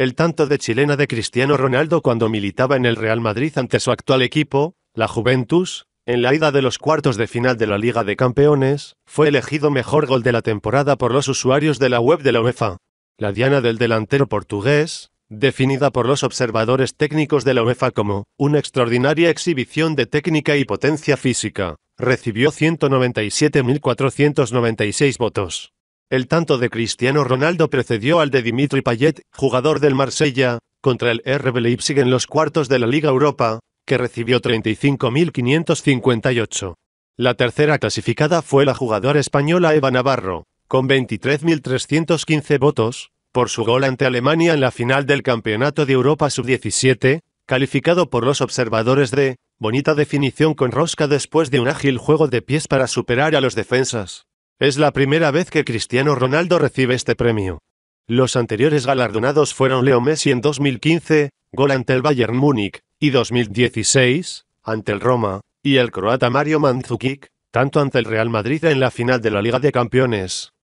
El tanto de chilena de Cristiano Ronaldo cuando militaba en el Real Madrid ante su actual equipo, la Juventus, en la ida de los cuartos de final de la Liga de Campeones, fue elegido mejor gol de la temporada por los usuarios de la web de la UEFA. La diana del delantero portugués, definida por los observadores técnicos de la UEFA como una extraordinaria exhibición de técnica y potencia física, recibió 197.496 votos. El tanto de Cristiano Ronaldo precedió al de Dimitri Payet, jugador del Marsella, contra el RB Leipzig en los cuartos de la Liga Europa, que recibió 35.558. La tercera clasificada fue la jugadora española Eva Navarro, con 23.315 votos, por su gol ante Alemania en la final del Campeonato de Europa Sub-17, calificado por los observadores de bonita definición con rosca después de un ágil juego de pies para superar a los defensas. Es la primera vez que Cristiano Ronaldo recibe este premio. Los anteriores galardonados fueron Leo Messi en 2015, gol ante el Bayern Múnich, y 2016, ante el Roma, y el croata Mario Mandzukic, tanto ante el Real Madrid en la final de la Liga de Campeones,